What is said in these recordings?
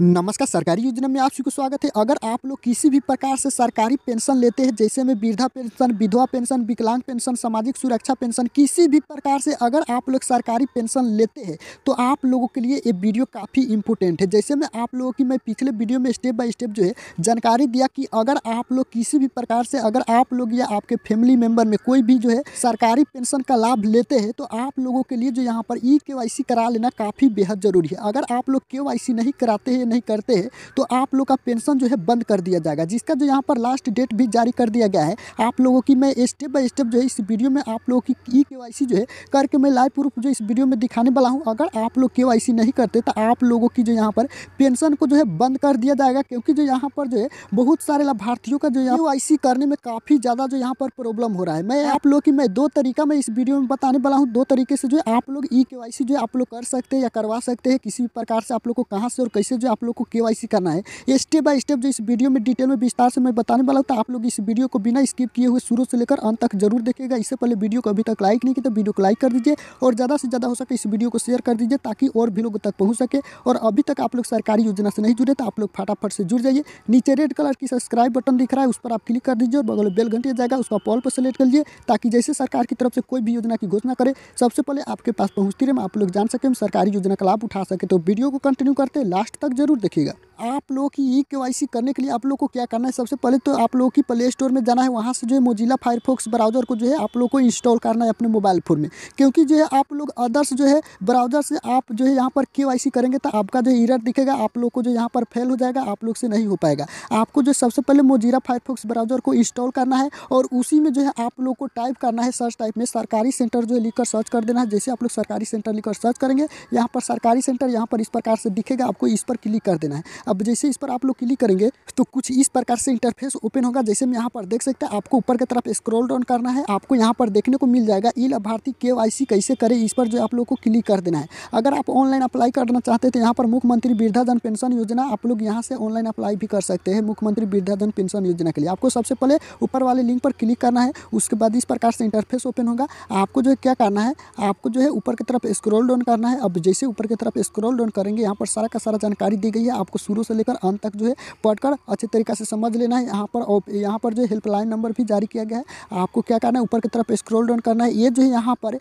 नमस्कार सरकारी योजना में आप सभी को स्वागत है अगर आप लोग किसी भी प्रकार से सरकारी पेंशन लेते हैं जैसे में वृद्धा पेंशन विधवा पेंशन विकलांग पेंशन सामाजिक सुरक्षा पेंशन किसी भी प्रकार से अगर आप लोग सरकारी पेंशन लेते हैं तो आप लोगों के लिए ये वीडियो काफ़ी इंपोर्टेंट है जैसे में आप लोगों की मैं पिछले वीडियो में स्टेप बाई स्टेप जो है जानकारी दिया कि अगर आप लोग किसी भी प्रकार से अगर आप लोग या आपके फैमिली मेंबर में कोई भी जो है सरकारी पेंशन का लाभ लेते हैं तो आप लोगों के लिए जो यहाँ पर ई के करा लेना काफ़ी बेहद ज़रूरी है अगर आप लोग के नहीं कराते हैं नहीं करते तो आप लोग का पेंशन जो है बंद कर दिया जाएगा जिसका जो यहाँ पर लास्ट डेट भी जारी कर दिया गया है आप लोगों की मैं स्टेप बाय स्टेप जो है इस वीडियो में आप लोगों की ई के जो है करके मैं लाइव प्रूफ जो इस वीडियो में दिखाने वाला हूँ अगर आप लोग के नहीं करते तो आप लोगों की जो यहाँ पर पेंशन को जो है बंद कर दिया जाएगा क्योंकि जो यहाँ पर जो है बहुत सारे लाभार्थियों का जो के करने में काफ़ी ज़्यादा जो यहाँ पर प्रॉब्लम हो रहा है मैं आप लोग की मैं दो तरीका मैं इस वीडियो में बताने वाला हूँ दो तरीके से जो है आप लोग ई के जो है आप लोग कर सकते हैं या करवा सकते हैं किसी भी प्रकार से आप लोग को कहाँ से और कैसे जो आप लोग को के करना है ये स्टेप बाय स्टेप जो इस वीडियो में डिटेल में विस्तार से मैं बताने वाला था तो आप लोग इस वीडियो को बिना स्किप किए हुए शुरू से लेकर अंत तक जरूर देखेगा इससे पहले वीडियो को अभी तक लाइक नहीं किया तो वीडियो को लाइक कर दीजिए और ज़्यादा से ज़्यादा हो सके इस वीडियो को शेयर कर दीजिए ताकि और भी लोगों तक पहुँच सके और अभी तक आप लोग सरकारी योजना से नहीं जुड़े तो आप लोग फटाफट से जुड़ जाइए नीचे रेड कलर की सब्सक्राइब बटन दिख रहा है उस पर आप क्लिक कर दीजिए और बगल बेल घंटे जाएगा उसका पॉल पर सेलेक्ट कर लीजिए ताकि जैसे सरकार की तरफ से कोई भी योजना की घोषणा करे सबसे पहले आपके पास पहुँचती रहे आप लोग जान सके सरकारी योजना का लाभ उठा सके तो वीडियो को कंटिन्यू करते लास्ट तक जरूर ज़रूर देखिएगा आप लोगों की ई के करने के लिए आप लोग को क्या करना है सबसे पहले तो आप लोगों की प्ले स्टोर में जाना है वहाँ से जो है मोजिला फायरफॉक्स ब्राउज़र को जो है आप लोग को इंस्टॉल करना है अपने मोबाइल फ़ोन में क्योंकि जो है आप लोग अदर्स जो है ब्राउज़र से आप जो है यहाँ पर के करेंगे तो आपका जो इरर दिखेगा आप लोग को जो यहाँ पर फेल हो जाएगा आप लोग से नहीं हो पाएगा आपको जो सबसे पहले मोजिला फायरफॉक्स ब्राउज़र को इंस्टॉल करना है और उसी में जो है आप लोग को टाइप करना है सर्च टाइप में सरकारी सेंटर जो है लिखकर सर्च कर देना है जैसे आप लोग सरकारी सेंटर लिखकर सर्च करेंगे यहाँ पर सरकारी सेंटर यहाँ पर इस प्रकार से दिखेगा आपको इस पर क्लिक क्लिक कर देना है अब जैसे इस पर आप लोग क्लिक करेंगे तो कुछ इस प्रकार से इंटरफेस ओपन होगा जैसे मैं यहाँ पर देख सकते हैं आपको ऊपर की तरफ स्क्रॉल डाउन करना है आपको यहाँ पर देखने को मिल जाएगा ई लाभार्थी के कैसे करें इस पर जो आप लोग को क्लिक कर देना है अगर आप ऑनलाइन अप्लाई करना चाहते हैं तो यहाँ पर मुख्यमंत्री वृद्धाधन पेंशन योजना आप लोग यहाँ से ऑनलाइन अप्लाई भी कर सकते हैं मुख्यमंत्री वृद्धाधन पेंशन योजना के लिए आपको सबसे पहले ऊपर वाले लिंक पर क्लिक करना है उसके बाद इस प्रकार से इंटरफेस ओपन होगा आपको जो है क्या करना है आपको जो है ऊपर की तरफ स्क्रॉल डाउन करना है अब जैसे ऊपर की तरफ स्क्रॉल डाउन करेंगे यहाँ पर सारा का सारा जानकारी दी गई है आपको शुरू से लेकर अंत तक जो है पढ़कर अच्छे तरीके से समझ लेना है यहाँ पर यहाँ पर जो हेल्पलाइन नंबर भी जारी किया गया है आपको क्या करना है ऊपर की तरफ स्क्रोल डाउन करना है ये जो है यहाँ पर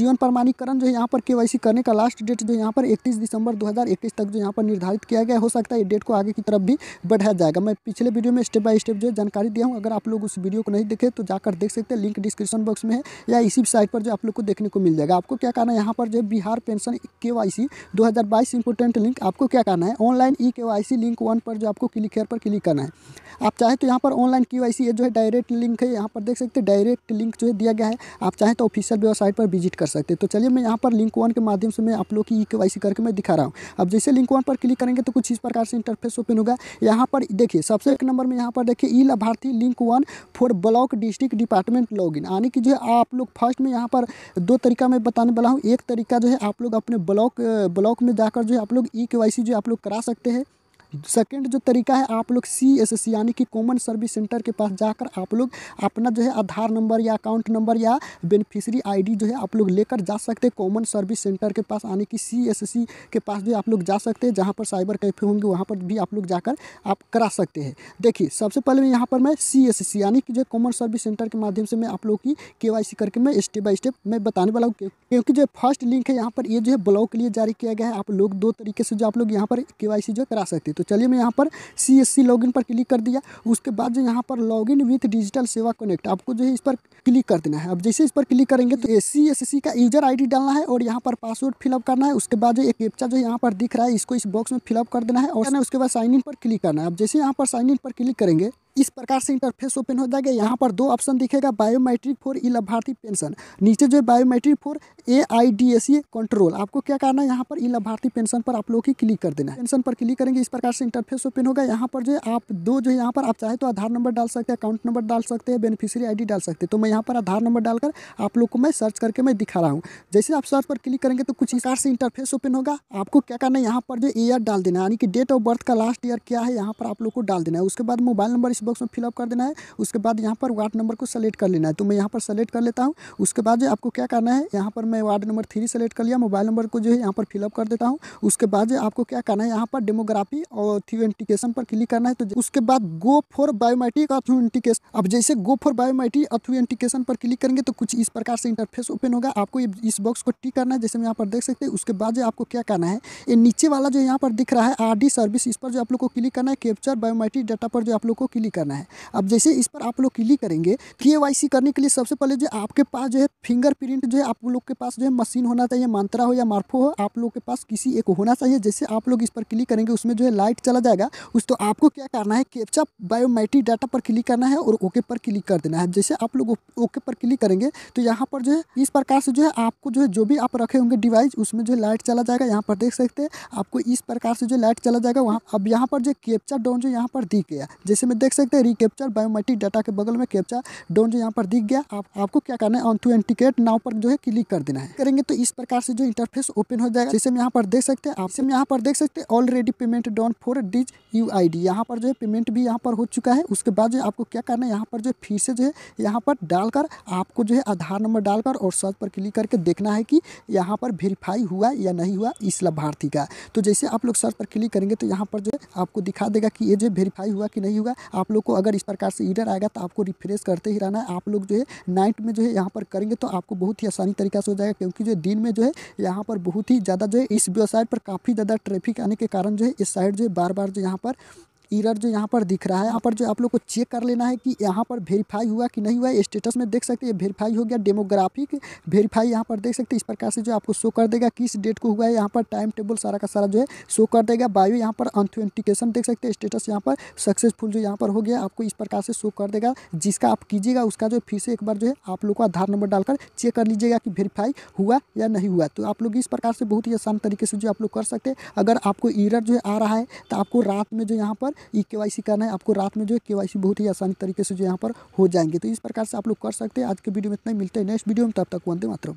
जीवन प्रमाणीकरण जो है यहाँ पर के करने का लास्ट डेट जो यहाँ पर इकतीस दिसंबर दो तक जो यहाँ पर निर्धारित किया गया हो सकता है डेट को आगे की तरफ भी बढ़ाया जाएगा मैं पिछले वीडियो में स्टेप बाय स्टेप जो है जानकारी दिया हूँ अगर आप लोग उस वीडियो को नहीं देखे तो जाकर देख सकते हैं लिंक डिस्क्रिप्शन बॉक्स में है या इसी साइट पर जो आप लोग को देखने को मिल जाएगा आपको क्या करना है यहाँ पर जो Bihar pension K Y C important link आपको क्या करना है ऑनलाइन ई के लिंक वन पर जो आपको क्लिक हेयर पर क्लिक करना है आप चाहे तो यहाँ पर ऑनलाइन के वाई ये जो है डायरेक्ट लिंक है यहाँ पर देख सकते हैं डायरेक्ट लिंक जो है दिया गया है आप चाहे तो ऑफिशियल वेबसाइट पर विजिट कर सकते हैं तो चलिए मैं यहाँ पर लिंक वन के माध्यम से मैं आप लोग की ई के करके मैं दिखा रहा हूँ अब जैसे लिंक वन पर क्लिक करेंगे तो कुछ इस प्रकार से इंटरफेस ओपन होगा यहाँ पर देखिए सबसे एक नंबर में यहाँ पर देखिए ई लाभार्थी link one for block district department इन यानी कि जो है आप लोग फर्स्ट में यहाँ पर दो तरीका मैं बताने वाला हूँ एक तरीका जो है आप लोग अपने ब्लॉक ब्लॉक में जाकर जो है आप लोग ई के जो आप लोग करा सकते हैं सेकेंड जो तरीका है आप लोग सी एस सी यानी कि कॉमन सर्विस सेंटर के पास जाकर आप लोग अपना जो है आधार नंबर या अकाउंट नंबर या बेनिफिशरी आईडी जो है आप लोग लेकर जा सकते हैं कॉमन सर्विस सेंटर के पास यानी कि सी एस सी के पास भी आप लोग जा सकते हैं जहाँ पर साइबर कैफे होंगे वहाँ पर भी आप लोग जाकर आप करा सकते हैं देखिए सबसे पहले यहाँ पर मैं सी एस सी यानी कि जो कॉमन सर्विस सेंटर के माध्यम से मैं आप लोग की के वाई सी करके मैं स्टेप बाई स्टेप मैं बताने वाला हूँ क्योंकि जो फर्स्ट लिंक है यहाँ पर ये जो है ब्लॉक के लिए जारी किया गया है आप लोग दो तरीके से जो आप लोग यहाँ पर के वाई सी जो करा सकते हैं तो चलिए मैं यहाँ पर सी एस सी पर क्लिक कर दिया उसके बाद जो यहाँ पर in with digital Seva connect आपको जो है इस पर क्लिक कर देना है अब जैसे इस पर क्लिक करेंगे तो सी एस सी का यूजर आई डी डालना है और यहाँ पर पासवर्ड फिलअप करना है उसके बाद जो एक कैप्चा जो यहाँ पर दिख रहा है इसको इस बॉक्स में फिलअप कर देना है और उसके बाद साइन इन पर क्लिक करना है अब जैसे यहाँ पर साइन इन पर क्लिक करेंगे इस प्रकार से इंटरफेस ओपन हो जाएगा यहाँ पर दो ऑप्शन दिखेगा बायोमेट्रिक फॉर ई लाभार्थी पेंशन नीचे जो है biometric for A I D S A control आपको क्या करना है यहाँ पर ई लाभार्थी पेंशन पर आप लोग ही क्लिक कर देना है पेंशन पर क्लिक करेंगे इस प्रकार से इंटरफेस ओपन होगा यहाँ पर जो है आप दो जो है यहाँ पर आप चाहे तो आधार नंबर डाल सकते हैं अकाउंट नंबर डाल सकते हैं बेनिफिशियरी आई डाल सकते हैं तो मैं यहाँ पर आधार नंबर डालकर आप लोग को मैं सर्च करके मैं दिखा रहा हूँ जैसे आप सर्च पर क्लिक करेंगे तो कुछ इस से इंटरफेस ओपन होगा आपको क्या करना है यहाँ पर जो ईयर डाल देना है यानी कि डेट ऑफ बर्थ का लास्ट ईयर क्या है यहाँ पर आप लोग को डाल देना है उसके बाद मोबाइल नंबर इस बॉक्स में फिलअप कर देना है उसके बाद यहाँ पर वार्ड नंबर को सेलेक्ट कर लेना है तो मैं यहाँ पर सेलेक्ट कर लेता हूँ उसके बाद जो आपको क्या करना है यहाँ पर मैं वार्ड नंबर थ्री सेलेक्ट कर लिया मोबाइल नंबर को जो है यहाँ पर फिलअप कर देता हूँ उसके बाद जो आपको क्या करना है यहाँ पर डेमोग्राफी और ऑथेंटिकेशन पर क्लिक करना है तो उसके बाद गो फॉर बायोमेट्रिक ऑथेंटिकेशन अब जैसे गो फॉर बायोमेट्रिक ऑथेंटिकेशन पर क्लिक करेंगे तो कुछ इस प्रकार से इंटरफेस ओपन होगा आपको इस बॉक्स को टिक करना है जैसे मैं यहाँ पर देख सकते हैं उसके बाद जो आपको क्या करना है ये नीचे वाला जो यहाँ पर दिख रहा है आर सर्विस इस पर जो आप लोग को क्लिक करना है कैप्चर बायोमेट्रिक डाटा पर जो आप लोग को क्लिक करना है अब जैसे इस पर आप लोग क्लिक करेंगे के करने के लिए सबसे पहले जो आपके पास जो है फिंगरप्रिंट जो है आप लोग के पास जो है मशीन होना चाहिए मंत्रा हो या मार्फो हो आप लोग के पास किसी एक होना चाहिए जैसे आप लोग इस पर क्लिक करेंगे उसमें जो है लाइट चला जाएगा उस तो आपको क्या करना है कैप्चा बायोमेट्रिक डाटा पर क्लिक करना है और ओके पर क्लिक कर देना है जैसे आप लोग ओके पर क्लिक करेंगे तो यहाँ पर जो है इस प्रकार से जो है आपको जो है जो भी आप रखे होंगे डिवाइस उसमें जो है लाइट चला जाएगा यहाँ पर देख सकते हैं आपको इस प्रकार से जो लाइट चला जाएगा वहाँ अब यहाँ पर जो कैप्चा डाउन जो यहाँ पर दिख गया जैसे मैं देख सकते हैं रिकेप्चर बायोमेट्रिक डाटा के बगल में कैप्चा डोन जो यहाँ पर दिख गया आप, आपको क्या करना है ऑन टू एंटिकेट नाव पर जो है क्लिक कर देना है करेंगे तो इस प्रकार से जो इंटरफेस ओपन हो जाएगा जिसे हम यहाँ पर देख सकते हैं आपसे हम यहाँ पर देख सकते हैं already payment done for this U I पर जो है पेमेंट भी यहाँ पर हो चुका है उसके बाद जो आपको क्या करना है यहाँ पर जो फीस से जो है यहाँ पर डालकर आपको जो है आधार नंबर डालकर और सर्च पर क्लिक करके देखना है कि यहाँ पर वेरीफाई हुआ या नहीं हुआ इस लाभार्थी का तो जैसे आप लोग सर्च पर क्लिक करेंगे तो यहाँ पर जो है आपको दिखा देगा कि ये जो वेरीफाई हुआ कि नहीं हुआ आप आप लोग को अगर इस प्रकार से ईडर आएगा तो आपको रिफ्रेश करते ही रहना है आप लोग जो है नाइट में जो है यहाँ पर करेंगे तो आपको बहुत ही आसानी तरीका से हो जाएगा क्योंकि जो दिन में जो है यहाँ पर बहुत ही ज़्यादा जो है इस वेबसाइट पर काफ़ी ज़्यादा ट्रैफिक आने के कारण जो है इस साइड जो है बार बार जो यहाँ पर इरर जो यहाँ पर दिख रहा है यहाँ पर जो आप लोग को चेक कर लेना है कि यहाँ पर वेरीफाई हुआ कि नहीं हुआ है स्टेटस में देख सकते हैं वेरीफाई हो गया डेमोग्राफिक वेरीफाई यहाँ पर देख सकते हैं इस प्रकार से जो आपको शो कर देगा किस डेट को हुआ है यहाँ पर टाइम टेबल सारा का सारा जो है शो कर देगा बायो यहाँ पर ऑथेंटिकेशन देख सकते हैं स्टेटस यहाँ पर सक्सेसफुल जो यहाँ पर हो गया आपको इस प्रकार से शो कर देगा जिसका आप कीजिएगा उसका जो फिर से एक बार जो है आप लोग को आधार नंबर डालकर चेक कर लीजिएगा कि वेरीफाई हुआ या नहीं हुआ तो आप लोग इस प्रकार से बहुत ही आसान तरीके से जो आप लोग कर सकते हैं अगर आपको ईरर जो है आ रहा है तो आपको रात में जो यहाँ पर ई के करना है आपको रात में जो है के बहुत ही आसानी तरीके से जो यहाँ पर हो जाएंगे तो इस प्रकार से आप लोग कर सकते हैं आज के वीडियो में इतना ही मिलते हैं नेक्स्ट वीडियो में तब तक वंदे मातरम